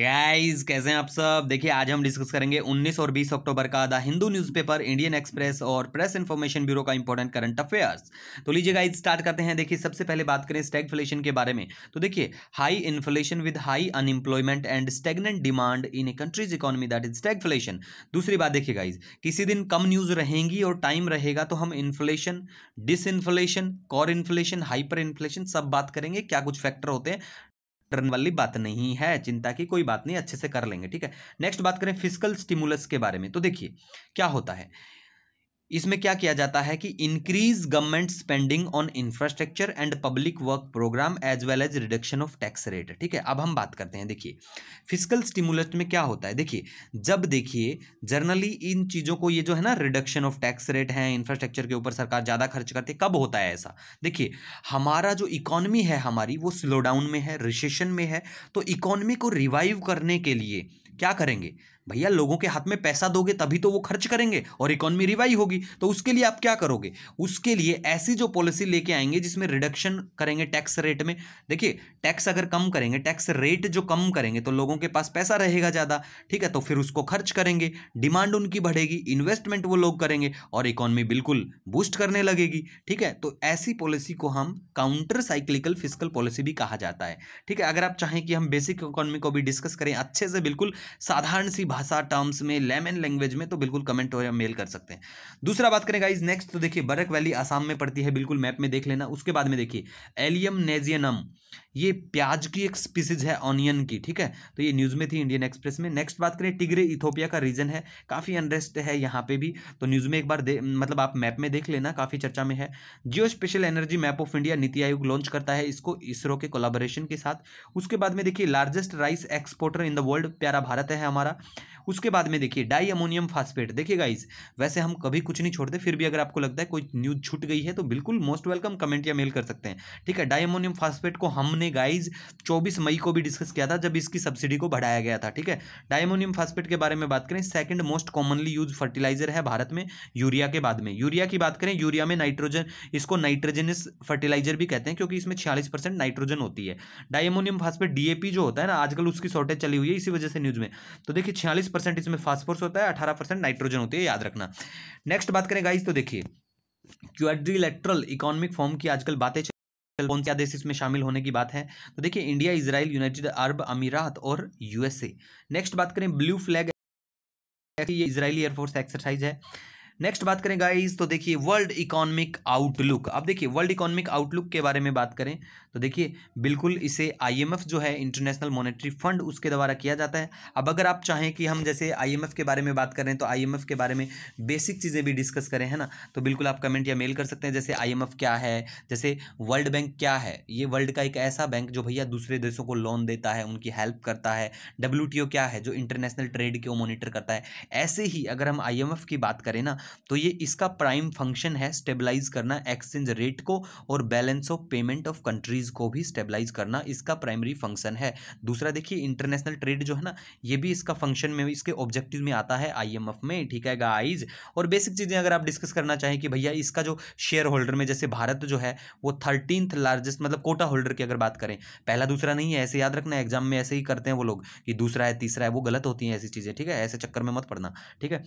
guys कैसे हैं आप सब देखिए आज हम डिस्कस करेंगे 19 और 20 अक्टूबर का the Hindu newspaper Indian Express और प्रेस इन्फॉर्मेशन ब्यूरो का इंपॉर्टेंट करंट अफेयर्स तो लीजिए गाइस स्टार्ट करते हैं देखिए सबसे पहले बात करें स्टैगफ्लेशन के बारे में तो देखिए high inflation with high unemployment and stagnant demand in a countries economy that is stagflation दूसरी बात देखिए गाइज किसी दिन कम न्यूज़ रहेंगी और टाइम रहेगा तो हम inflation disinflation core inflation hyperinflation सब बात करेंगे क्या कुछ फैक्टर होते हैं डरने वाली बात नहीं है चिंता की कोई बात नहीं अच्छे से कर लेंगे ठीक है नेक्स्ट बात करें फिजिकल स्टिमुलस के बारे में तो देखिए क्या होता है इसमें क्या किया जाता है कि increase government spending on infrastructure and public work program as well as reduction of tax rate ठीक है अब हम बात करते हैं देखिए फिजिकल स्टिमुलस में क्या होता है देखिए जब देखिए जर्नली इन चीज़ों को ये जो है ना रिडक्शन ऑफ टैक्स रेट है इंफ्रास्ट्रक्चर के ऊपर सरकार ज़्यादा खर्च करती है कब होता है ऐसा देखिए हमारा जो इकॉनमी है हमारी वो स्लो डाउन में है रिसेशन में है तो इकॉनमी को रिवाइव करने के लिए क्या करेंगे भैया लोगों के हाथ में पैसा दोगे तभी तो वो खर्च करेंगे और इकोनॉमी रिवाइव होगी तो उसके लिए आप क्या करोगे उसके लिए ऐसी जो पॉलिसी लेके आएंगे जिसमें रिडक्शन करेंगे टैक्स रेट में देखिए टैक्स अगर कम करेंगे टैक्स रेट जो कम करेंगे तो लोगों के पास पैसा रहेगा ज़्यादा ठीक है तो फिर उसको खर्च करेंगे डिमांड उनकी बढ़ेगी इन्वेस्टमेंट वो लोग करेंगे और इकोनॉमी बिल्कुल बूस्ट करने लगेगी ठीक है तो ऐसी पॉलिसी को हम काउंटर साइक्लिकल फिजिकल पॉलिसी भी कहा जाता है ठीक है अगर आप चाहें कि हम बेसिक इकोनॉमी को भी डिस्कस करें अच्छे से बिल्कुल साधारण सी भाषा टर्म्स में लेमन लैंग्वेज में तो बिल्कुल कमेंट और मेल कर सकते हैं दूसरा बात करें गाइज नेक्स्ट तो देखिए बरक वैली आसाम में पड़ती है बिल्कुल मैप में देख लेना उसके बाद में देखिए एलियम नेजियनम ये प्याज की एक स्पीसीज है ऑनियन की ठीक है तो ये न्यूज़ में थी इंडियन एक्सप्रेस में नेक्स्ट बात करें टिग्रे इथोपिया का रीजन है काफ़ी अनरेस्ट है यहाँ पे भी तो न्यूज़ में एक बार दे मतलब आप मैप में देख लेना काफ़ी चर्चा में है geospatial energy map of India NITI Aayog launch करता है इसको इसरो के कोलाबोरेशन के साथ उसके बाद में देखिए largest rice exporter in the world प्यारा भारत है हमारा उसके बाद में देखिए डाई अमोनियम फास्फेट देखिए गाइज वैसे हम कभी कुछ नहीं छोड़ते फिर भी अगर आपको लगता है कोई न्यूज़ छूट गई है तो बिल्कुल मोस्ट वेलकम कमेंट या मेल कर सकते हैं ठीक है डाई अमोनियम फास्फेट को हमने गाइज चौबीस मई को भी डिस्कस किया था जब इसकी सब्सिडी को बढ़ाया गया था ठीक है डायमोनियम फास्फेट के बारे में बात करें second most commonly use fertiliser है भारत में यूरिया के बाद में यूरिया की बात करें यूरिया में नाइट्रोजन इसको नाइट्रोजनस फर्टिलाइजर भी कहते हैं क्योंकि इसमें छियालीस परसेंट नाइट्रोजन होती है डायमोनियम फास्फेट डीएपी जो होता है ना आजकल उसकी शॉर्टेज चली हुई है इसी वजह से न्यूज में तो देखिए छियालीस परसेंट इसमें फास्फोर्स होता है अठारह परसेंट नाइट्रोजन होती है याद रखना नेक्स्ट बात करें गाइस तो देखिए क्वाड्रीलेट्रल इकोनॉमिक फॉर्म की आजकल बातें कौन से देश इसमें शामिल होने की बात है तो देखिए इंडिया इसराइल यूनाइटेड अरब अमीरात और यूएसए नेक्स्ट बात करें ब्लू फ्लैग ये इसराइली एयरफोर्स एक्सरसाइज है नेक्स्ट बात करें गाइस तो देखिए वर्ल्ड इकोनॉमिक आउटलुक अब देखिए वर्ल्ड इकोनॉमिक आउटलुक के बारे में बात करें तो देखिए बिल्कुल इसे आईएमएफ जो है इंटरनेशनल मॉनेटरी फंड उसके द्वारा किया जाता है अब अगर आप चाहें कि हम जैसे आईएमएफ के बारे में बात करें तो आईएमएफ के बारे में बेसिक चीज़ें भी डिस्कस करें है ना तो बिल्कुल आप कमेंट या मेल कर सकते हैं जैसे आई क्या है जैसे वर्ल्ड बैंक क्या है ये वर्ल्ड का एक ऐसा बैंक जो भैया दूसरे देशों को लोन देता है उनकी हेल्प करता है डब्ल्यू क्या है जो इंटरनेशनल ट्रेड को मोनिटर करता है ऐसे ही अगर हम आई की बात करें ना तो ये इसका प्राइम फंक्शन है स्टेबलाइज करना एक्सचेंज रेट को और balance of payment of countries को भी स्टेबलाइज करना इसका प्राइमरी फंक्शन है दूसरा देखिए इंटरनेशनल ट्रेड जो है ना ये भी इसका फंक्शन में इसके ऑब्जेक्टिव में आता है आई में ठीक है गाइज और बेसिक चीज़ें अगर आप डिस्कस करना चाहें कि भैया इसका जो शेयर होल्डर में जैसे भारत जो है वो थर्टीन लार्जेस्ट मतलब कोटा होल्डर की अगर बात करें पहला दूसरा नहीं है ऐसे याद रखना एग्जाम में ऐसे ही करते हैं वो लोग कि दूसरा है तीसरा है वो गलत होती है ऐसी चीज़ें ठीक है ऐसे चक्कर में मत पड़ना ठीक है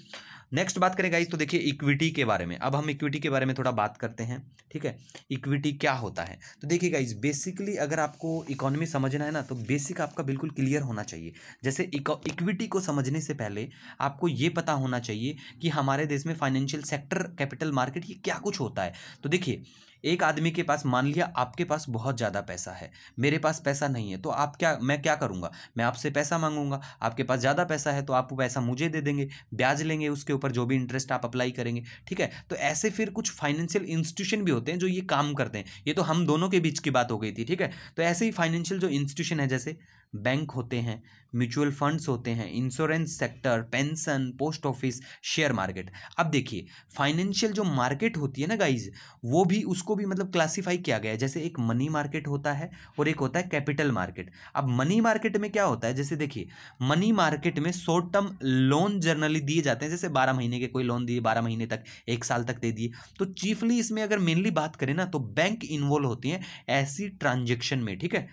नेक्स्ट बात करें गाइज तो देखिए देखिए इक्विटी के बारे में अब हम इक्विटी के बारे में थोड़ा बात करते हैं ठीक है इक्विटी क्या होता है तो देखिएगा इस बेसिकली अगर आपको इकोनॉमी समझना है ना तो बेसिक आपका बिल्कुल क्लियर होना चाहिए जैसे इक्विटी को समझने से पहले आपको ये पता होना चाहिए कि हमारे देश में फाइनेंशियल सेक्टर कैपिटल मार्केट ये क्या कुछ होता है तो देखिए एक आदमी के पास मान लिया आपके पास बहुत ज़्यादा पैसा है मेरे पास पैसा नहीं है तो आप क्या मैं क्या करूँगा मैं आपसे पैसा मांगूंगा आपके पास ज़्यादा पैसा है तो आप वो पैसा मुझे दे देंगे ब्याज लेंगे उसके ऊपर जो भी इंटरेस्ट आप अप्लाई करेंगे ठीक है तो ऐसे फिर कुछ फाइनेंशियल इंस्टीट्यूशन भी होते हैं जो ये काम करते हैं ये तो हम दोनों के बीच की बात हो गई थी ठीक है तो ऐसे ही फाइनेंशियल जो इंस्टीट्यूशन है जैसे बैंक होते हैं म्यूचुअल फंड्स होते हैं insurance sector pension post office share market अब देखिए फाइनेंशियल जो मार्केट होती है ना गाइज वो भी उसको भी मतलब क्लासीफाई किया गया है जैसे एक मनी मार्केट होता है और एक होता है कैपिटल मार्केट अब मनी मार्केट में क्या होता है जैसे देखिए मनी मार्केट में शॉर्ट टर्म लोन जर्नली दिए जाते हैं जैसे बारह महीने के कोई लोन दिए बारह महीने तक एक साल तक दे दिए तो चीफली इसमें अगर मेनली बात करें ना तो बैंक इन्वॉल्व होती हैं ऐसी ट्रांजेक्शन में ठीक है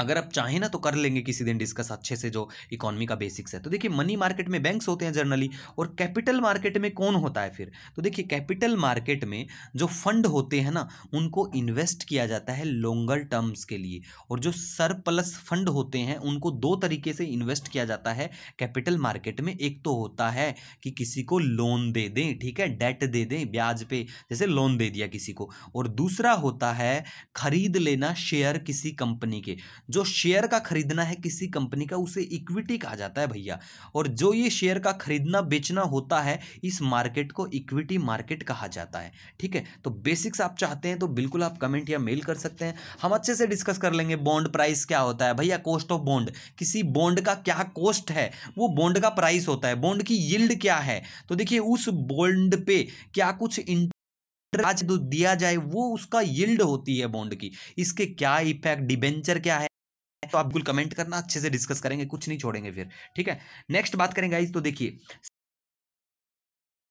अगर आप चाहें ना तो कर लेंगे किसी दिन डिस्कस अच्छे से जो इकोनॉमी का बेसिक्स है तो देखिए मनी मार्केट में बैंक्स होते हैं जर्नली और कैपिटल मार्केट में कौन होता है फिर तो देखिए कैपिटल मार्केट में जो फंड होते हैं ना उनको इन्वेस्ट किया जाता है लॉन्गर टर्म्स के लिए और जो सरप्लस फंड होते हैं उनको दो तरीके से इन्वेस्ट किया जाता है कैपिटल मार्केट में एक तो होता है कि किसी को लोन दे दें ठीक है डेट दे दें ब्याज पे जैसे लोन दे दिया किसी को और दूसरा होता है खरीद लेना शेयर किसी कंपनी के जो शेयर का खरीदना है किसी कंपनी का उसे इक्विटी कहा जाता है भैया और जो ये शेयर का खरीदना बेचना होता है इस मार्केट को इक्विटी मार्केट कहा जाता है ठीक है तो बेसिक्स आप चाहते हैं तो बिल्कुल आप कमेंट या मेल कर सकते हैं हम अच्छे से डिस्कस कर लेंगे बॉन्ड प्राइस क्या होता है भैया कॉस्ट ऑफ बॉन्ड किसी बॉन्ड का क्या कॉस्ट है वो बॉन्ड का प्राइस होता है बॉन्ड की यील्ड क्या है तो देखिए उस बॉन्ड पे क्या कुछ आज दिया जाए वो उसका यील्ड होती है बॉन्ड की इसके क्या इफेक्ट डिबेंचर क्या है तो आप बिल्कुल कमेंट करना अच्छे से डिस्कस करेंगे कुछ नहीं छोड़ेंगे फिर ठीक है नेक्स्ट बात करेंगे गाइज तो देखिए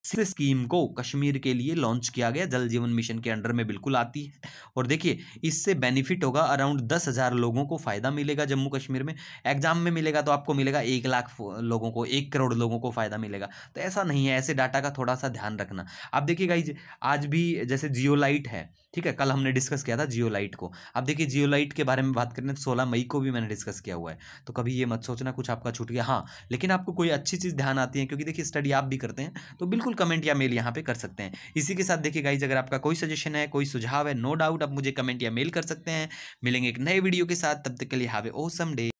स्कीम को कश्मीर के लिए लॉन्च किया गया जल जीवन मिशन के अंडर में बिल्कुल आती है और देखिए इससे बेनिफिट होगा अराउंड दस हज़ार लोगों को फ़ायदा मिलेगा जम्मू कश्मीर में एग्जाम में मिलेगा तो आपको मिलेगा एक लाख लोगों को एक करोड़ लोगों को फ़ायदा मिलेगा तो ऐसा नहीं है ऐसे डाटा का थोड़ा सा ध्यान रखना आप देखिए भाई आज भी जैसे जियो लाइट है ठीक है कल हमने डिस्कस किया था जियो लाइट को अब देखिए जियो लाइट के बारे में बात करें तो सोलह मई को भी मैंने डिस्कस किया हुआ है तो कभी ये मत सोचना कुछ आपका छूट गया हाँ लेकिन आपको कोई अच्छी चीज़ ध्यान आती है क्योंकि देखिए स्टडी आप भी करते हैं तो बिल्कुल बिल्कुल कमेंट या मेल यहाँ पे कर सकते हैं इसी के साथ देखिए गाइज अगर आपका कोई सजेशन है कोई सुझाव है नो डाउट आप मुझे कमेंट या मेल कर सकते हैं मिलेंगे एक नए वीडियो के साथ तब तक के लिए हैव ए ओसम डे